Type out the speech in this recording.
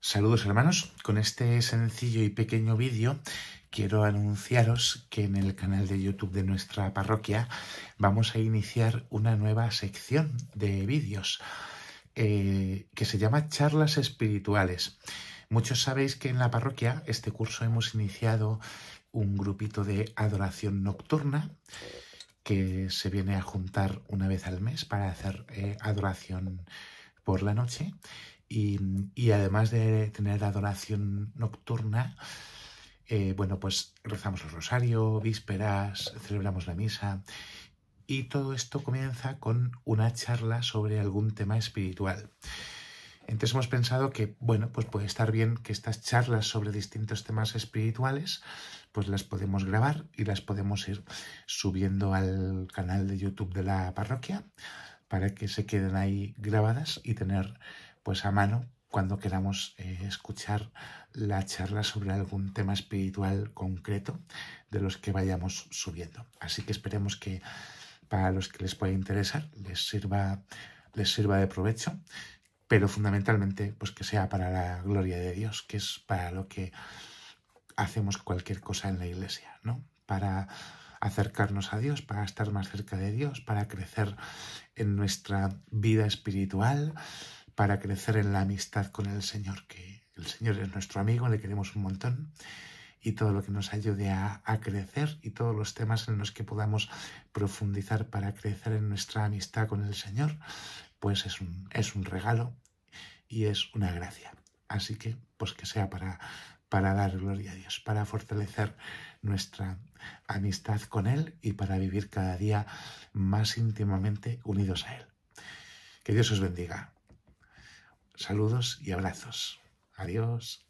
Saludos hermanos, con este sencillo y pequeño vídeo quiero anunciaros que en el canal de YouTube de nuestra parroquia vamos a iniciar una nueva sección de vídeos eh, que se llama charlas espirituales. Muchos sabéis que en la parroquia este curso hemos iniciado un grupito de adoración nocturna que se viene a juntar una vez al mes para hacer eh, adoración por la noche y, además de tener la adoración nocturna, eh, bueno, pues rezamos el rosario, vísperas, celebramos la misa. Y todo esto comienza con una charla sobre algún tema espiritual. Entonces hemos pensado que, bueno, pues puede estar bien que estas charlas sobre distintos temas espirituales, pues las podemos grabar y las podemos ir subiendo al canal de YouTube de la parroquia para que se queden ahí grabadas y tener pues a mano cuando queramos eh, escuchar la charla sobre algún tema espiritual concreto de los que vayamos subiendo. Así que esperemos que para los que les pueda interesar les sirva, les sirva de provecho, pero fundamentalmente pues que sea para la gloria de Dios, que es para lo que hacemos cualquier cosa en la iglesia, ¿no? Para acercarnos a Dios, para estar más cerca de Dios, para crecer en nuestra vida espiritual, para crecer en la amistad con el Señor, que el Señor es nuestro amigo, le queremos un montón, y todo lo que nos ayude a, crecer y todos los temas en los que podamos profundizar para crecer en nuestra amistad con el Señor, pues es un, es un regalo y es una gracia. Así que, pues que sea para, para dar gloria a Dios, para fortalecer nuestra amistad con Él y para vivir cada día más íntimamente unidos a Él. Que Dios os bendiga. Saludos y abrazos. Adiós.